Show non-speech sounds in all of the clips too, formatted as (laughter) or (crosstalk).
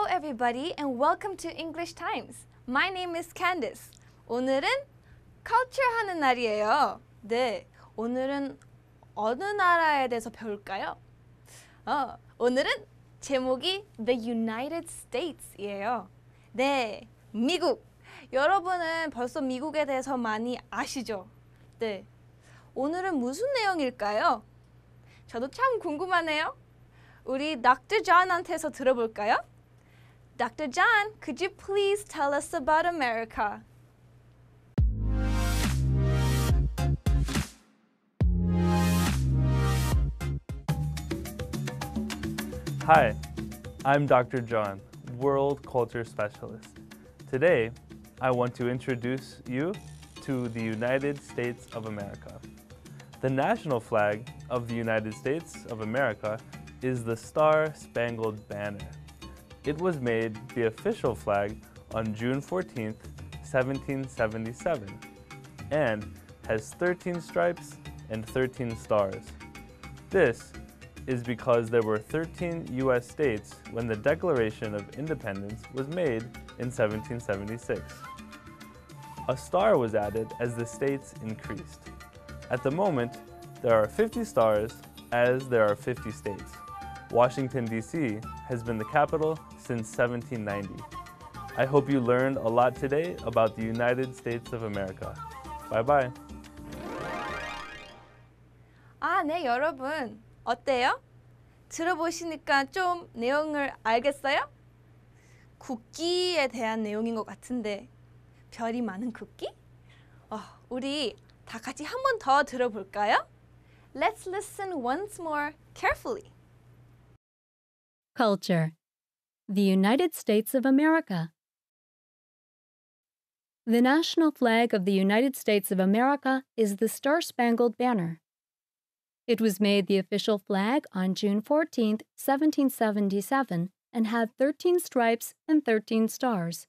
h e l v e r y b o d y and welcome to English Times. My name is Candice. 오늘은 culture 하는 날이에요. 네, 오늘은 어느 나라에 대해서 배울까요? 어, 오늘은 제목이 The United States이에요. 네, 미국. 여러분은 벌써 미국에 대해서 많이 아시죠? 네. 오늘은 무슨 내용일까요? 저도 참 궁금하네요. 우리 낙드 존한테서 들어볼까요? Dr. John, could you please tell us about America? Hi, I'm Dr. John, World Culture Specialist. Today, I want to introduce you to the United States of America. The national flag of the United States of America is the Star Spangled Banner. It was made the official flag on June 14, 1777, and has 13 stripes and 13 stars. This is because there were 13 U.S. states when the Declaration of Independence was made in 1776. A star was added as the states increased. At the moment, there are 50 stars as there are 50 states. Washington, D.C. has been the capital since 1790. I hope you learned a lot today about the United States of America. Bye-bye. 아, 네, 여러분. 어때요? 들어보시니까 좀 내용을 알겠어요? 국기에 대한 내용인 것 같은데 별이 많은 국기? 어, 우리 다 같이 한번더 들어볼까요? Let's listen once more carefully. Culture The United States of America. The national flag of the United States of America is the Star Spangled Banner. It was made the official flag on June 14, 1777, and had 13 stripes and 13 stars.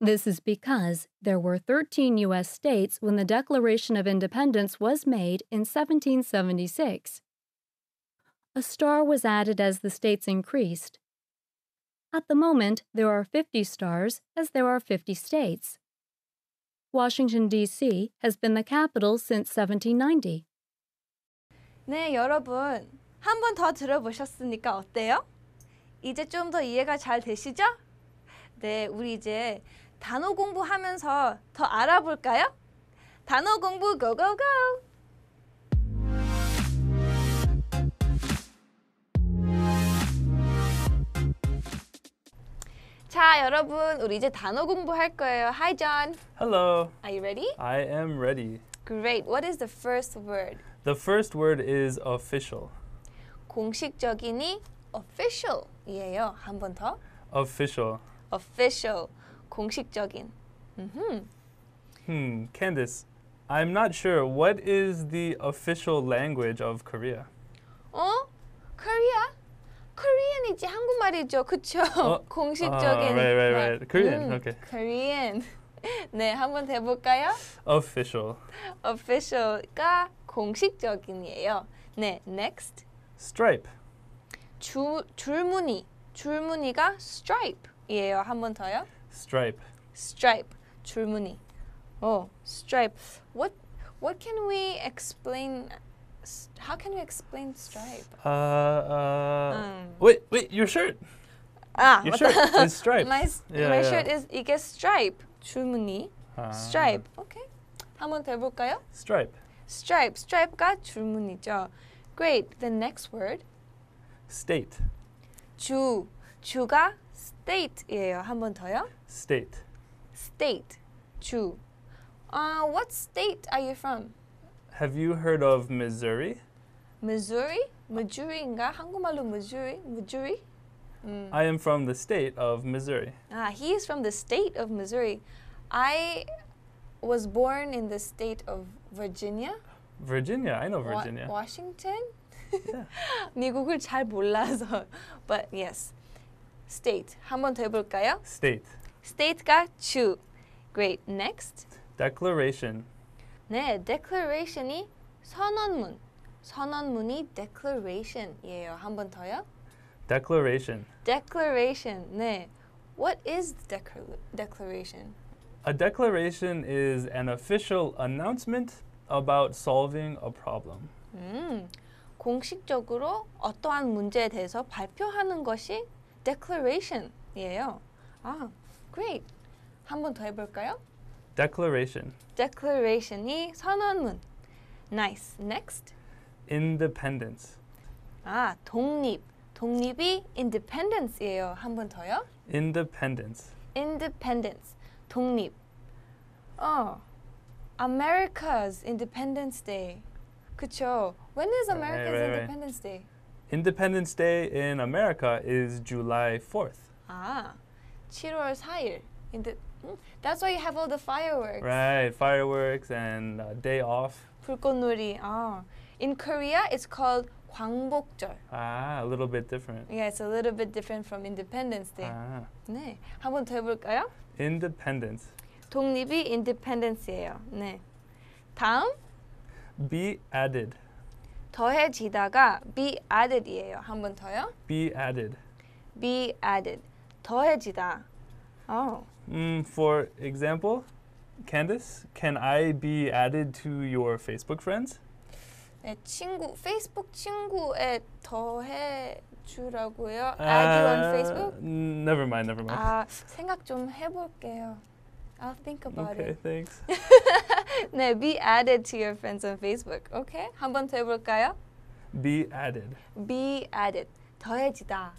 This is because there were 13 U.S. states when the Declaration of Independence was made in 1776 a star was added as the states increased. At the moment, there are 50 stars as there are 50 states. Washington, D.C. has been the capital since 1790. 네, 여러분. 한 번 더 들어보셨으니까 어때요? 이제 좀 더 이해가 잘 되시죠? 네, 우리 이제 단어 공부하면서 더 알아볼까요? 단어 공부 고고고! 자, 여러분 우리 이제 단어 공부할 거예요. Hi, John. Hello. Are you ready? I am ready. Great. What is the first word? The first word is official. 공식적인이 official이에요. 한 번 더. Official. Official. 공식적인. Mm-hmm. Hmm. Candice, I'm not sure. What is the official language of Korea? 어? Korea? Korean이지 한국말이죠. 그쵸? 어? 공식적인. Uh, right, right, right. Korean. 음, okay. Korean. 네, 한번 해볼까요? Official. Official가 공식적인이에요. 네, next. Stripe. 줄 줄무늬. 줄무늬가 stripe이에요. 한번 더요. Stripe. Stripe. 줄무늬. 어, oh, stripe. What what can we explain How can you explain stripe? Uh, uh um. wait, wait, your shirt. Ah, your shirt is stripe. (laughs) My, yeah, my yeah. shirt is 이게 stripe. 주문이 아. Ah. stripe. Okay. 한번 더 해볼까요? Stripe. Stripe. Stripe가 주문이죠. Great. The next word. State. 주. 주가 state예요. 한번 더요. State. State. 주. Uh, what state are you from? Have you heard of Missouri? Missouri? Missouri인가? 한국말로 Missouri? Missouri? Mm. I am from the state of Missouri. Ah, he is from the state of Missouri. I was born in the state of Virginia. Virginia, I know Virginia. Wa Washington? Yeah. 미국을 (laughs) 잘 몰라서. But yes. State. 한 번 더 해볼까요? State. State가 주. Great. Next. Declaration. 네, declaration이 선언문. 선언문이 declaration이에요. 한 번 더요. Declaration. Declaration. 네. What is the declaration? A declaration is an official announcement about solving a problem. 음, 공식적으로 어떠한 문제에 대해서 발표하는 것이 declaration이에요. 아, great. 한 번 더 해볼까요? Declaration. Declaration이 선언문. Nice. Next. Independence. 아, 독립. 독립이 independence예요. 한 번 더요. Independence. Independence. 독립. 어. America's Independence Day. 그쵸? When is America's right, right, right. Independence Day? Independence Day in America is July 4th. 아, 7월 4일. That's why you have all the fireworks. Right, fireworks and uh, day off. 불꽃놀이. 아. In Korea, it's called 광복절. Ah, a little bit different. Yeah, it's a little bit different from Independence Day. 아. Ah. 네, 한번 더 해볼까요? Independence. 독립이 Independence예요. 네. 다음. Be added. 더해지다가 be added이에요. 한번 더요. Be added. Be added. 더해지다. Oh. Mm, for example, Candice, can I be added to your Facebook friends? 네, 친구 Facebook 친구에 더해 주라고요. Uh, add you on Facebook? Never mind, never mind. 아, 생각 좀 해볼게요. I'll think about okay, it. Okay, thanks. (laughs) 네, be added to your friends on Facebook. Okay, 한번 더 해볼까요? Be added. Be added. 더해지다.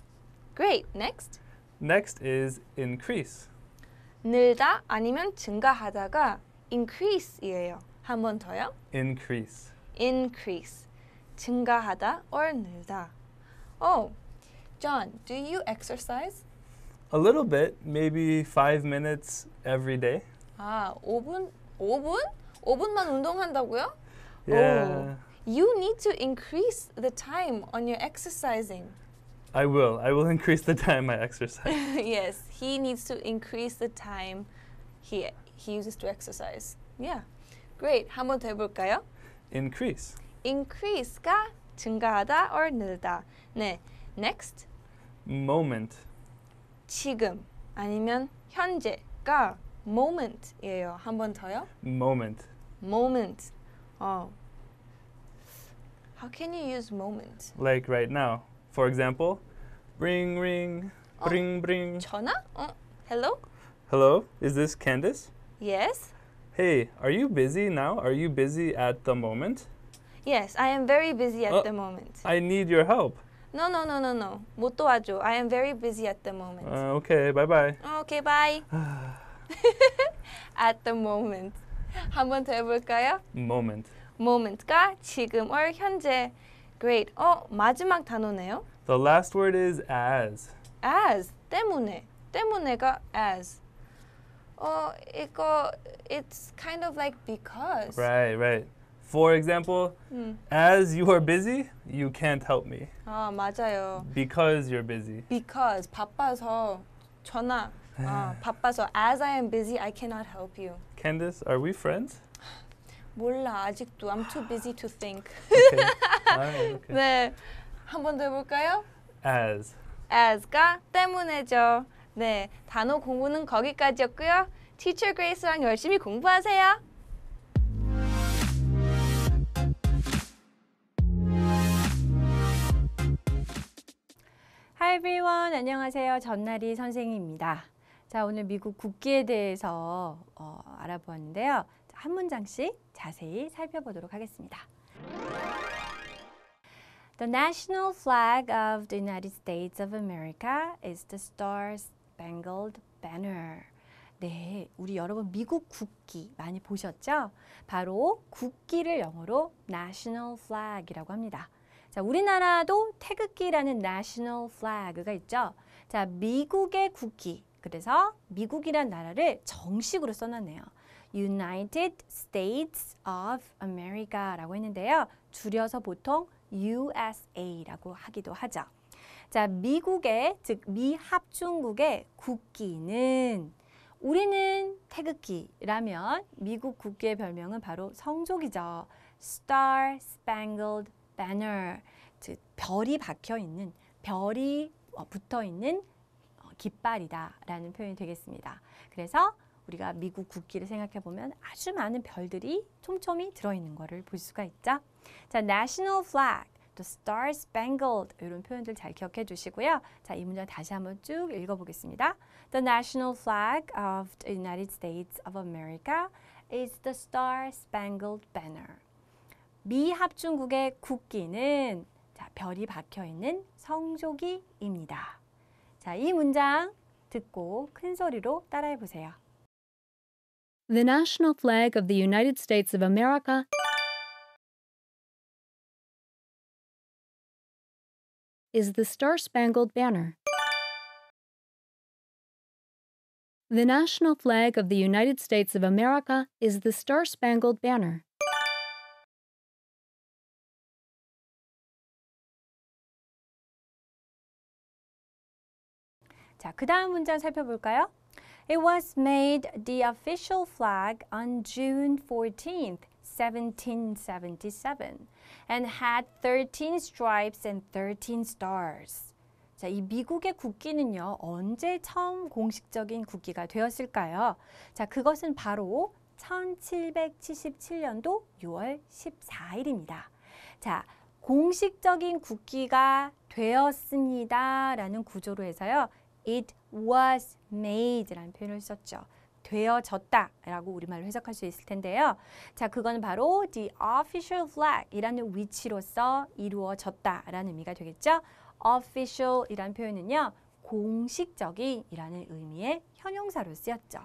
Great. Next. Next is increase. 늘다 아니면 증가하다가 increase이에요. 한 번 더요. Increase. Increase. 증가하다 or 늘다. Oh, John, do you exercise? A little bit, maybe five minutes every day. 아, 5분? 5분? 5분만 운동한다고요? Yeah. Oh, you need to increase the time on your exercising. I will. I will increase the time I exercise. (laughs) yes, he needs to increase the time he he uses to exercise. Yeah. Great. 한번 더 해볼까요? Increase. Increase가 증가하다 or 늘다. 네. Next. Moment. 지금 아니면 현재가 moment이에요. 한번 더요. Moment. Moment. 어. How can you use moment? Like right now. For example, Ring, ring, 어, oh. ring, ring. 전화? Oh, hello? Hello, is this Candice? Yes. Hey, are you busy now? Are you busy at the moment? Yes, I am very busy at oh, the moment. I need your help. No, no, no, no, no. 못 도와줘. I am very busy at the moment. Uh, okay, bye bye. Okay, bye. (laughs) at the moment. 한번 더 해볼까요? Moment. Moment가 지금 or 현재. Great. 어, 마지막 단어네요. The last word is as. as 때문에 때문에가 as. 어 it's kind of like because. Right, right. For example, hmm. as you are busy, you can't help me. 아 ah, 맞아요. Because you're busy. Because 바빠서 전화. 아 (laughs) 바빠서 as I am busy, I cannot help you. Candice, are we friends? 몰라 아직도 I'm too busy to think. okay. (laughs) Right, okay. 네. 한번더 해볼까요? as. as가 때문에죠. 네, 단어 공부는 거기까지였고요. 티처 그레이스랑 열심히 공부하세요. Hi everyone, 안녕하세요. 전나리 선생입니다. 님 자, 오늘 미국 국기에 대해서 어, 알아보았는데요. 한 문장씩 자세히 살펴보도록 하겠습니다. The national flag of the United States of America is the Star Spangled Banner. 네, 우리 여러분 미국 국기 많이 보셨죠? 바로 국기를 영어로 national flag이라고 합니다. 자, 우리나라도 태극기라는 national flag가 있죠. 자, 미국의 국기. 그래서 미국이란 나라를 정식으로 써놨네요. United States of America라고 했는데요. 줄여서 보통 USA라고 하기도 하죠. 자, 미국의 즉 미합중국의 국기는 우리는 태극기라면 미국 국기의 별명은 바로 성조기죠. Star Spangled Banner, 즉 별이 박혀 있는 별이 어, 붙어 있는 어, 깃발이다라는 표현이 되겠습니다. 그래서 우리가 미국 국기를 생각해 보면 아주 많은 별들이 촘촘히 들어 있는 것을 볼 수가 있죠. 자, national flag, 또 star spangled 이런 표현들 잘 기억해 주시고요. 자, 이 문장 다시 한번 쭉 읽어 보겠습니다. The national flag of the United States of America is the star spangled banner. 미 합중국의 국기는 자, 별이 박혀 있는 성조기입니다. 자, 이 문장 듣고 큰 소리로 따라해 보세요. The national flag of the United States of America is the Star Spangled Banner. The national flag of the United States of America is the Star Spangled Banner. 자, 그 다음 문장 살펴볼까요? It was made the official flag on June 14, 1777, and had 13 stripes and 13 stars. 자, 이 미국의 국기는요, 언제 처음 공식적인 국기가 되었을까요? 자, 그것은 바로 1777년도 6월 14일입니다. 자, 공식적인 국기가 되었습니다. 라는 구조로 해서요. It was made라는 표현을 썼죠. 되어졌다 라고 우리말로 해석할 수 있을 텐데요. 자, 그건 바로 the official flag 이라는 위치로서 이루어졌다 라는 의미가 되겠죠. official 이란 표현은요. 공식적인 이라는 의미의 형용사로 쓰였죠.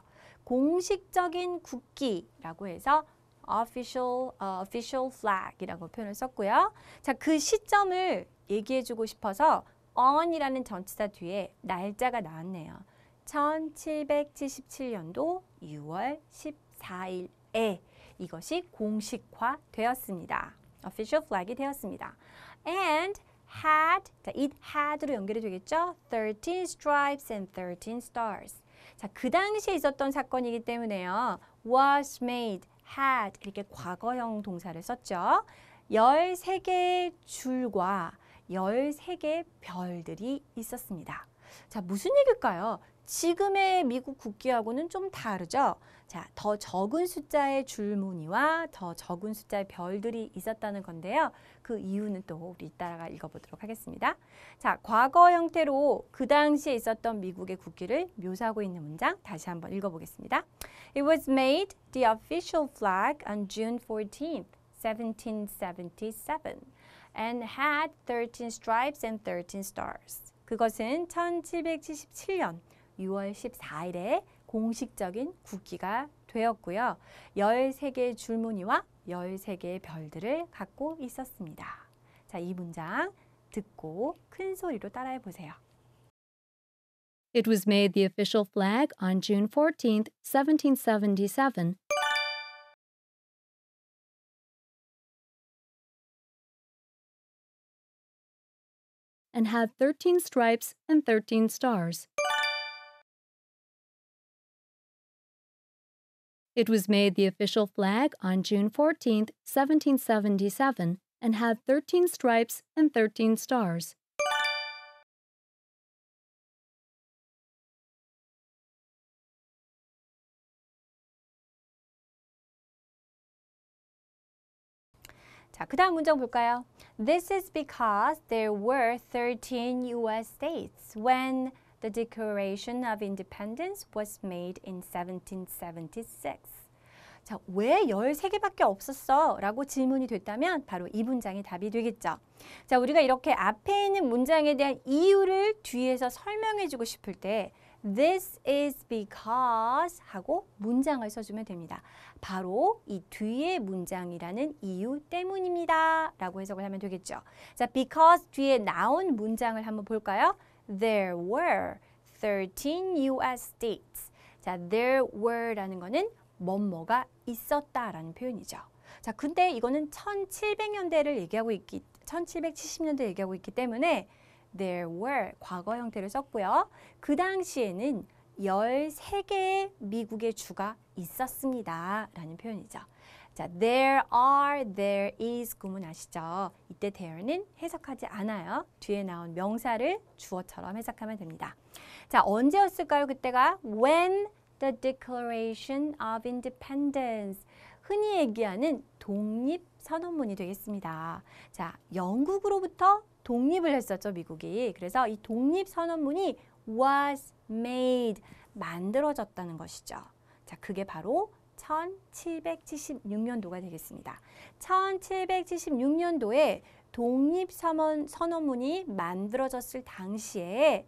공식적인 국기라고 해서 official, uh, official flag 이라고 표현을 썼고요. 자, 그 시점을 얘기해주고 싶어서 on이라는 전치사 뒤에 날짜가 나왔네요. 1777년도 6월 14일에 이것이 공식화 되었습니다. official flag이 되었습니다. and had, 자, it had로 연결이 되겠죠? 13 stripes and 13 stars. 자, 그 당시에 있었던 사건이기 때문에요. was made, had 이렇게 과거형 동사를 썼죠. 13개의 줄과 13개 별들이 있었습니다. 자, 무슨 얘기일까요? 지금의 미국 국기하고는 좀 다르죠? 자, 더 적은 숫자의 줄무늬와 더 적은 숫자의 별들이 있었다는 건데요. 그 이유는 또 우리 이따가 읽어보도록 하겠습니다. 자, 과거 형태로 그 당시에 있었던 미국의 국기를 묘사하고 있는 문장 다시 한번 읽어보겠습니다. It was made the official flag on June 14, 1777. and had 13 stripes and 13 stars. 그것은 1777년 6월 14일에 공식적인 국기가 되었고요. 13개의 줄무늬와 13개의 별들을 갖고 있었습니다. 자, 이 문장 듣고 큰 소리로 따라해 보세요. It was made the official flag on June 14, 1777. and had 13 stripes and 13 stars. It was made the official flag on June 14, 1777, and had 13 stripes and 13 stars. 자, 그 다음 문장 볼까요? This is because there were 13 US states when the Declaration of Independence was made in 1776. 자, 왜 13개밖에 없었어? 라고 질문이 됐다면 바로 이 문장이 답이 되겠죠. 자, 우리가 이렇게 앞에 있는 문장에 대한 이유를 뒤에서 설명해주고 싶을 때 This is because 하고 문장을 써주면 됩니다. 바로 이 뒤에 문장이라는 이유 때문입니다. 라고 해석을 하면 되겠죠. 자, because 뒤에 나온 문장을 한번 볼까요? There were 13 US states. 자, there were라는 거는 뭐뭐가 있었다라는 표현이죠. 자, 근데 이거는 1700년대를 얘기하고 있기 1770년대 얘기하고 있기 때문에 there were 과거 형태를 썼고요. 그 당시에는 13개의 미국의 주가 있었습니다. 라는 표현이죠. 자, there are, there is 구문 아시죠? 이때 there는 해석하지 않아요. 뒤에 나온 명사를 주어처럼 해석하면 됩니다. 자, 언제였을까요? 그때가 when the Declaration of Independence 흔히 얘기하는 독립선언문이 되겠습니다. 자, 영국으로부터 독립을 했었죠, 미국이. 그래서 이 독립 선언문이 was made, 만들어졌다는 것이죠. 자, 그게 바로 1776년도가 되겠습니다. 1776년도에 독립선언문이 선언 만들어졌을 당시에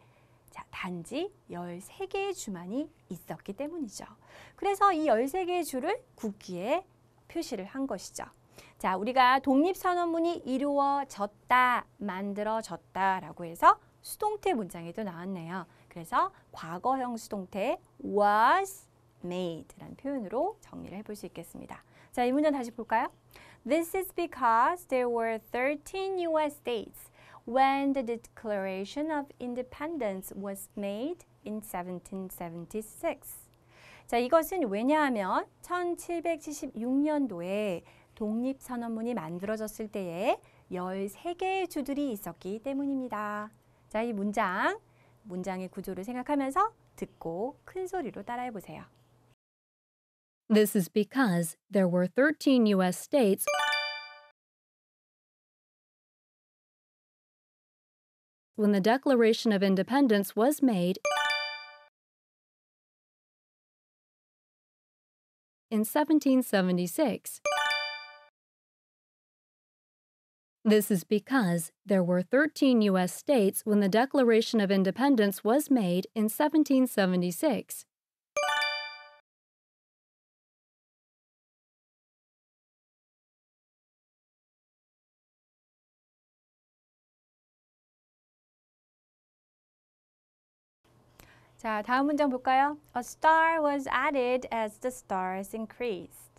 자, 단지 13개의 주만이 있었기 때문이죠. 그래서 이 13개의 주를 국기에 표시를 한 것이죠. 자, 우리가 독립선언문이 이루어졌다, 만들어졌다라고 해서 수동태 문장에도 나왔네요. 그래서 과거형 수동태 was made라는 표현으로 정리를 해볼 수 있겠습니다. 자, 이 문장 다시 볼까요? This is because there were 13 US states when the Declaration of Independence was made in 1776. 자, 이것은 왜냐하면 1776년도에 독립선언문이 만들어졌을 때에 13개의 주들이 있었기 때문입니다. 자, 이 문장, 문장의 구조를 생각하면서 듣고 큰 소리로 따라해 보세요. This is because there were 13 US states when the Declaration of Independence was made in 1776. This is because there were 13 U.S. states when the Declaration of Independence was made in 1776. 자, 다음 문장 볼까요? A star was added as the stars increased.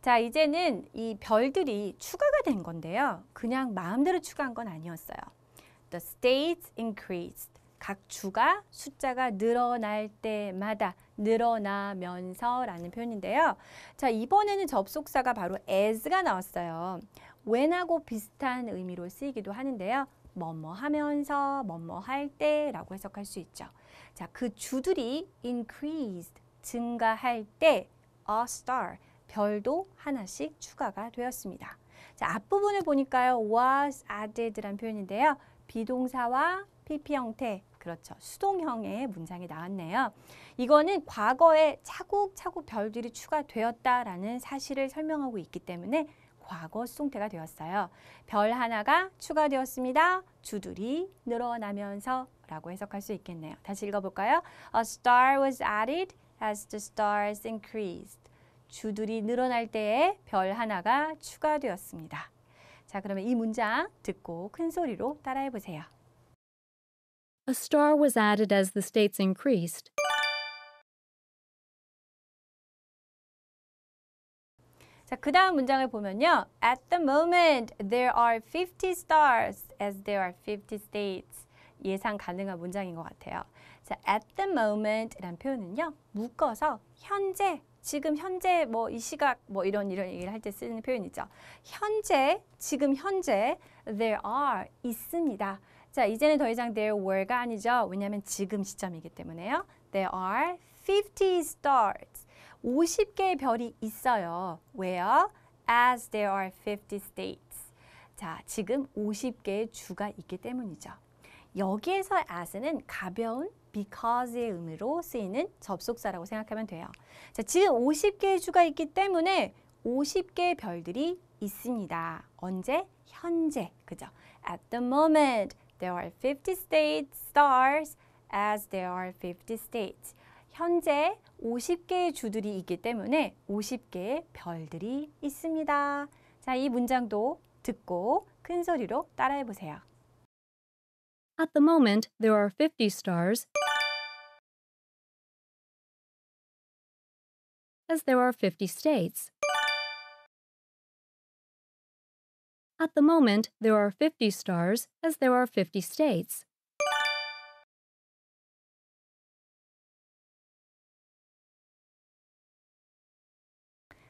자, 이제는 이 별들이 추가가 된 건데요. 그냥 마음대로 추가한 건 아니었어요. The states increased. 각 주가 숫자가 늘어날 때마다 늘어나면서 라는 표현인데요. 자, 이번에는 접속사가 바로 as가 나왔어요. when하고 비슷한 의미로 쓰이기도 하는데요. 뭐 뭐 하면서, 뭐 뭐 할때 라고 해석할 수 있죠. 자, 그 주들이 increased, 증가할 때 a star, 별도 하나씩 추가가 되었습니다. 자, 앞부분을 보니까요. was added란 표현인데요. 비동사와 PP 형태, 그렇죠. 수동형의 문장이 나왔네요. 이거는 과거에 차곡차곡 별들이 추가되었다라는 사실을 설명하고 있기 때문에 과거 수동태가 되었어요. 별 하나가 추가되었습니다. 주들이 늘어나면서 라고 해석할 수 있겠네요. 다시 읽어볼까요? A star was added as the stars increased. 주들이 늘어날 때에 별 하나가 추가되었습니다. 자, 그러면 이 문장 듣고 큰 소리로 따라해 보세요. A star was added as the states increased. 자, 그 다음 문장을 보면요. At the moment, there are 50 stars as there are 50 states. 예상 가능한 문장인 것 같아요. 자, at the moment 이란 표현은요. 묶어서 현재 지금 현재 뭐 이 시각 뭐 이런 이런 얘기를 할 때 쓰는 표현이죠. 현재 지금 현재 there are 있습니다. 자 이제는 더 이상 there were가 아니죠. 왜냐하면 지금 시점이기 때문에요. There are 50 stars. 50개의 별이 있어요. 왜요? As there are 50 states. 자, 지금 50개의 주가 있기 때문이죠. 여기에서 as는 가벼운 because의 의미로 쓰이는 접속사라고 생각하면 돼요. 자, 지금 50개의 주가 있기 때문에 50개의 별들이 있습니다. 언제? 현재. 그죠? At the moment, there are 50 state stars as there are 50 states. 현재 50개의 주들이 있기 때문에 50개의 별들이 있습니다. 자, 이 문장도 듣고 큰 소리로 따라해 보세요. At the moment, there are 50 stars, as there are 50 states. At the moment, there are 50 stars, as there are 50 states.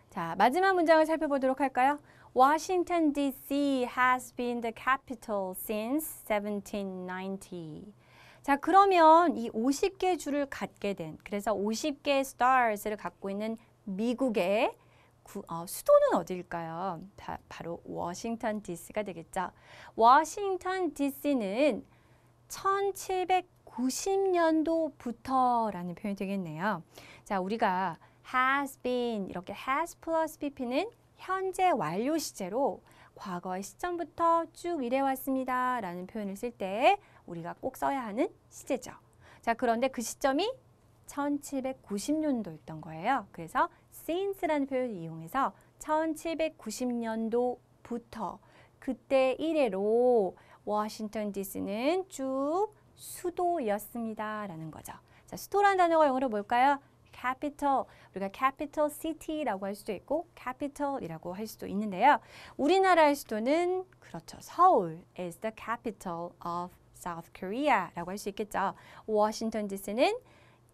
자, 마지막 문장을 살펴보도록 할까요? Washington D.C. has been the capital since 1790. 자 그러면 이 50개 줄을 갖게 된 그래서 50개의 stars를 갖고 있는 미국의 구, 어, 수도는 어디일까요? 다, 바, 로 워싱턴 D.C.가 되겠죠. 워싱턴 D.C.는 1790년도부터라는 표현이 되겠네요. 자 우리가 has been 이렇게 has plus pp는 현재 완료 시제로 과거의 시점부터 쭉 이래왔습니다. 라는 표현을 쓸 때 우리가 꼭 써야 하는 시제죠. 자, 그런데 그 시점이 1790년도였던 거예요. 그래서 since라는 표현을 이용해서 1790년도부터 그때 이래로 워싱턴 DC는 쭉 수도였습니다. 라는 거죠. 자, 수도라는 단어가 영어로 뭘까요? capital 우리가 capital city라고 할 수도 있고 capital이라고 할 수도 있는데요. 우리나라의 수도는 그렇죠. 서울 is the capital of South Korea라고 할 수 있겠죠. 워싱턴 DC는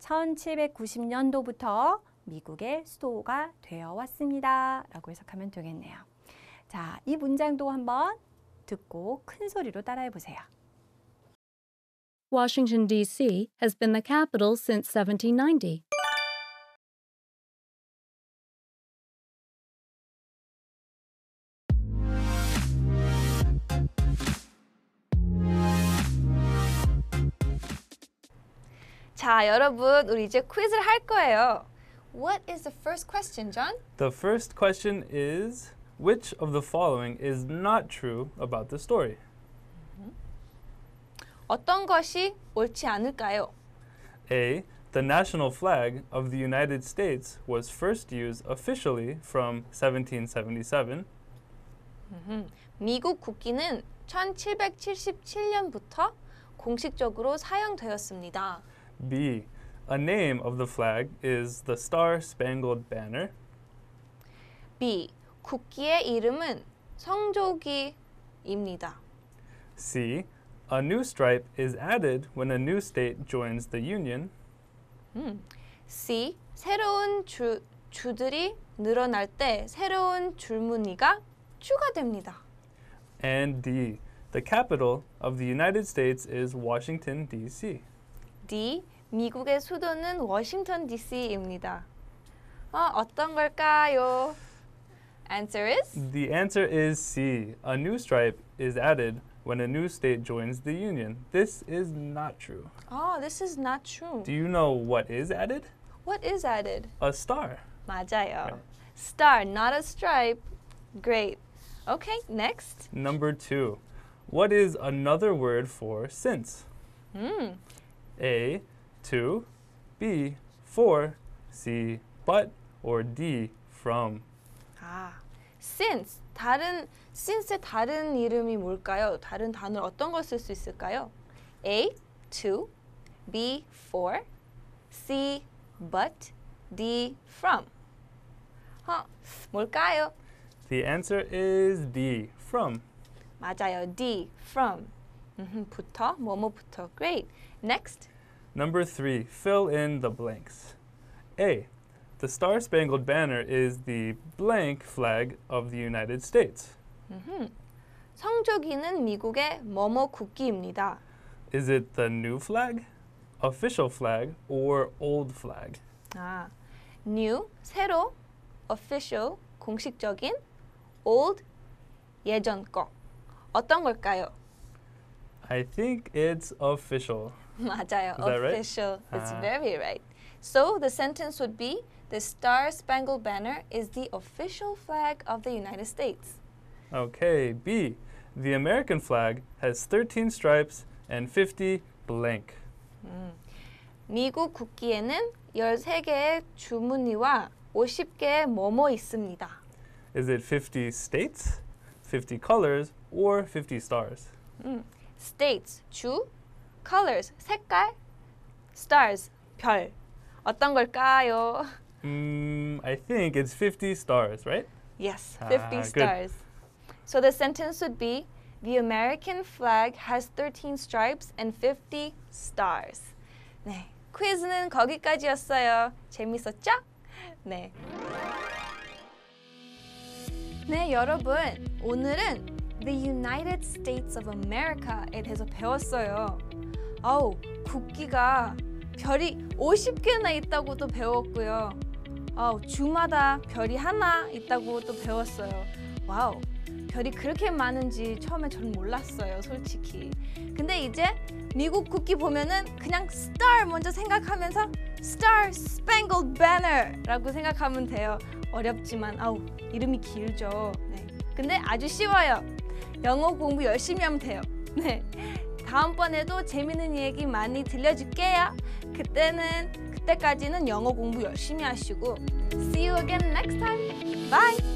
1790년도부터 미국의 수도가 되어 왔습니다. 라고 해석하면 되겠네요. 자, 이 문장도 한번 듣고 큰 소리로 따라해 보세요. Washington, D.C. has been the capital since 1790. 자, 여러분, 우리 이제 퀴즈를 할 거예요. What is the first question, John? The first question is which of the following is not true about the story? 어떤 것이 옳지 않을까요? A. The national flag of the United States was first used officially from 1777. 미국 국기는 1777년부터 공식적으로 사용되었습니다. B. A name of the flag is the Star Spangled Banner. B. 국기의 이름은 성조기입니다. C. A new stripe is added when a new state joins the union. 음. C. 새로운 주, 주들이 늘어날 때 새로운 줄무늬가 추가됩니다. And D. The capital of the United States is Washington, D.C. D. 미국의 수도는 워싱턴 DC입니다. 어, 어떤 걸까요? Answer is? The answer is C. A new stripe is added when a new state joins the union. This is not true. Oh, this is not true. Do you know what is added? What is added? A star. 맞아요. Star, not a stripe. Great. Okay, next. Number two. What is another word for since? Hmm. A, 2, B, 4, C, but, or D, from. 아, since 다른 since의 다른 이름이 뭘까요? 다른 단어 어떤 걸쓸수 있을까요? A, 2, B, 4, C, but, D, from. 어, 뭘까요? The answer is D, from. 맞아요. D, from. Mm-hmm. 부터 뭐뭐부터. Great. Next. Number three. Fill in the blanks. A. The Star Spangled Banner is the blank flag of the United States. Mm-hmm. 성조기는 미국의 뭐뭐 국기입니다. Is it the new flag, official flag, or old flag? 아, new 새로, official 공식적인, old 예전 거 어떤 걸까요? I think it's official. 맞아요. (laughs) official. Right? It's ah. very right. So the sentence would be the Star Spangled Banner is the official flag of the United States. Okay, B. The American flag has 13 stripes and 50 blank. 음. Hmm. 미국 국기에는 13개의 주무늬와 50개의 뭐뭐 있습니다. Is it 50 states, 50 colors, or 50 stars? 음 states, 주, colors, 색깔, stars, 별. 어떤 걸까요? Mm, I think it's 50 stars, right? Yes, 50 ah, stars. Good. So the sentence would be The American flag has 13 stripes and 50 stars. 네. 퀴즈는 거기까지였어요. 재밌었죠? 네. 네, 여러분. 오늘은 The United States of America에 대해서 배웠어요. 아우, 국기가 별이 50개나 있다고도 배웠고요. 아우, 주마다 별이 하나 있다고 또 배웠어요. 와우, 별이 그렇게 많은지 처음에 전 몰랐어요, 솔직히. 근데 이제 미국 국기 보면은 그냥 star 먼저 생각하면서 Star Spangled Banner라고 생각하면 돼요. 어렵지만 아우 이름이 길죠. 네. 근데 아주 쉬워요. 영어 공부 열심히 하면 돼요. (laughs) 네. 다음번에도 재밌는 이야기 많이 들려줄게요. 그때는 그때까지는 영어 공부 열심히 하시고 See you again next time. Bye.